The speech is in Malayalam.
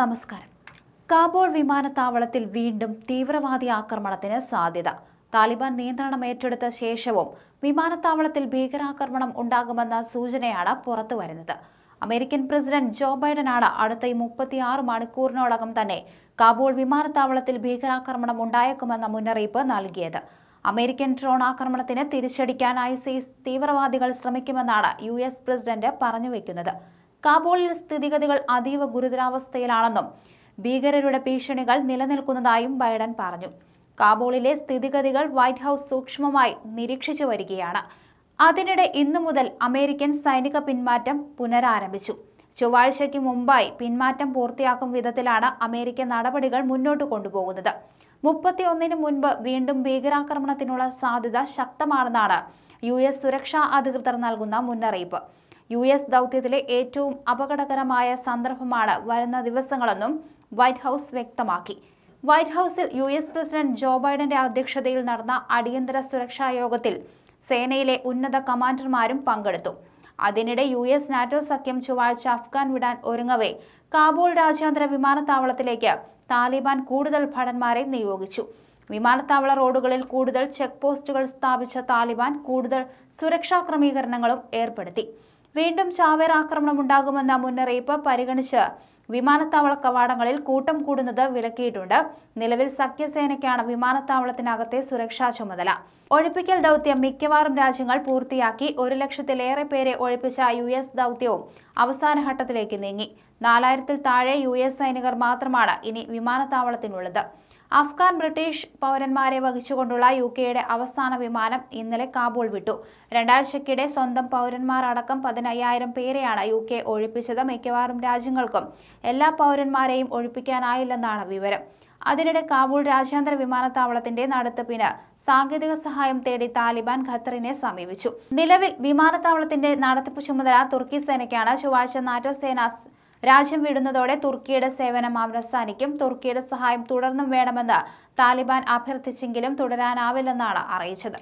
നമസ്കാരം കാബോൾ വിമാനത്താവളത്തിൽ വീണ്ടും തീവ്രവാദി ആക്രമണത്തിന് സാധ്യത താലിബാൻ നിയന്ത്രണം ഏറ്റെടുത്ത ശേഷവും വിമാനത്താവളത്തിൽ ഭീകരാക്രമണം ഉണ്ടാകുമെന്ന സൂചനയാണ് പുറത്തുവരുന്നത് അമേരിക്കൻ പ്രസിഡന്റ് ജോ ബൈഡനാണ് അടുത്ത മുപ്പത്തിയാറ് മണിക്കൂറിനോടകം തന്നെ കാബൂൾ വിമാനത്താവളത്തിൽ ഭീകരാക്രമണം ഉണ്ടായേക്കുമെന്ന മുന്നറിയിപ്പ് നൽകിയത് അമേരിക്കൻ ഡ്രോൺ ആക്രമണത്തിന് തിരിച്ചടിക്കാൻ ഐസിസ് തീവ്രവാദികൾ ശ്രമിക്കുമെന്നാണ് യു എസ് പ്രസിഡന്റ് പറഞ്ഞു വയ്ക്കുന്നത് കാബൂളിൽ സ്ഥിതിഗതികൾ അതീവ ഗുരുതരാവസ്ഥയിലാണെന്നും ഭീകരരുടെ ഭീഷണികൾ നിലനിൽക്കുന്നതായും ബൈഡൻ പറഞ്ഞു കാബൂളിലെ സ്ഥിതിഗതികൾ വൈറ്റ് ഹൗസ് സൂക്ഷ്മമായി നിരീക്ഷിച്ചു വരികയാണ് അതിനിടെ ഇന്നു മുതൽ അമേരിക്കൻ സൈനിക പിന്മാറ്റം പുനരാരംഭിച്ചു ചൊവ്വാഴ്ചയ്ക്ക് മുമ്പായി പിന്മാറ്റം പൂർത്തിയാക്കും വിധത്തിലാണ് അമേരിക്ക നടപടികൾ മുന്നോട്ട് കൊണ്ടുപോകുന്നത് മുപ്പത്തിയൊന്നിന് മുൻപ് വീണ്ടും ഭീകരാക്രമണത്തിനുള്ള സാധ്യത ശക്തമാണെന്നാണ് യു എസ് സുരക്ഷാ അധികൃതർ നൽകുന്ന മുന്നറിയിപ്പ് യു എസ് ദൗത്യത്തിലെ ഏറ്റവും അപകടകരമായ സന്ദർഭമാണ് വരുന്ന ദിവസങ്ങളെന്നും വൈറ്റ് ഹൗസ് വ്യക്തമാക്കി വൈറ്റ് ഹൗസിൽ യു എസ് പ്രസിഡന്റ് ജോ ബൈഡന്റെ അധ്യക്ഷതയിൽ നടന്ന അടിയന്തര സുരക്ഷാ യോഗത്തിൽ സേനയിലെ ഉന്നത കമാൻഡർമാരും പങ്കെടുത്തു അതിനിടെ യു എസ് നാറ്റോ സഖ്യം ചൊവ്വാഴ്ച അഫ്ഗാൻ വിടാൻ ഒരുങ്ങവേ കാബൂൾ രാജ്യാന്തര വിമാനത്താവളത്തിലേക്ക് താലിബാൻ കൂടുതൽ ഭടന്മാരെ നിയോഗിച്ചു വിമാനത്താവള റോഡുകളിൽ കൂടുതൽ ചെക്ക് പോസ്റ്റുകൾ സ്ഥാപിച്ച താലിബാൻ കൂടുതൽ സുരക്ഷാ ക്രമീകരണങ്ങളും ഏർപ്പെടുത്തി വീണ്ടും ചാവേർ ആക്രമണം ഉണ്ടാകുമെന്ന മുന്നറിയിപ്പ് പരിഗണിച്ച് വിമാനത്താവള കവാടങ്ങളിൽ കൂട്ടം കൂടുന്നത് വിലക്കിയിട്ടുണ്ട് നിലവിൽ സഖ്യസേനയ്ക്കാണ് വിമാനത്താവളത്തിനകത്തെ സുരക്ഷാ ചുമതല ഒഴിപ്പിക്കൽ ദൗത്യം മിക്കവാറും രാജ്യങ്ങൾ പൂർത്തിയാക്കി ഒരു ലക്ഷത്തിലേറെ പേരെ ഒഴിപ്പിച്ച യു എസ് ദൗത്യവും അവസാനഘട്ടത്തിലേക്ക് നീങ്ങി നാലായിരത്തിൽ താഴെ യു എസ് സൈനികർ മാത്രമാണ് ഇനി വിമാനത്താവളത്തിനുള്ളത് അഫ്ഗാൻ ബ്രിട്ടീഷ് പൗരന്മാരെ വഹിച്ചുകൊണ്ടുള്ള യു കെയുടെ അവസാന വിമാനം ഇന്നലെ കാബൂൾ വിട്ടു രണ്ടാഴ്ചക്കിടെ സ്വന്തം പൗരന്മാർ അടക്കം പതിനയ്യായിരം പേരെയാണ് യു കെ ഒഴിപ്പിച്ചത് മിക്കവാറും രാജ്യങ്ങൾക്കും എല്ലാ പൗരന്മാരെയും ഒഴിപ്പിക്കാനായില്ലെന്നാണ് വിവരം അതിനിടെ കാബൂൾ രാജ്യാന്തര വിമാനത്താവളത്തിന്റെ നടത്തിപ്പിന് സാങ്കേതിക സഹായം തേടി താലിബാൻ ഖത്തറിനെ സമീപിച്ചു നിലവിൽ വിമാനത്താവളത്തിന്റെ നടത്തിപ്പ് ചുമതല തുർക്കി സേനയ്ക്കാണ് ചൊവ്വാഴ്ച നാറ്റോ സേന രാജ്യം വിടുന്നതോടെ തുർക്കിയുടെ സേവനം അവസാനിക്കും തുർക്കിയുടെ സഹായം തുടർന്നും വേണമെന്ന് താലിബാൻ അഭ്യർത്ഥിച്ചെങ്കിലും തുടരാനാവില്ലെന്നാണ് അറിയിച്ചത്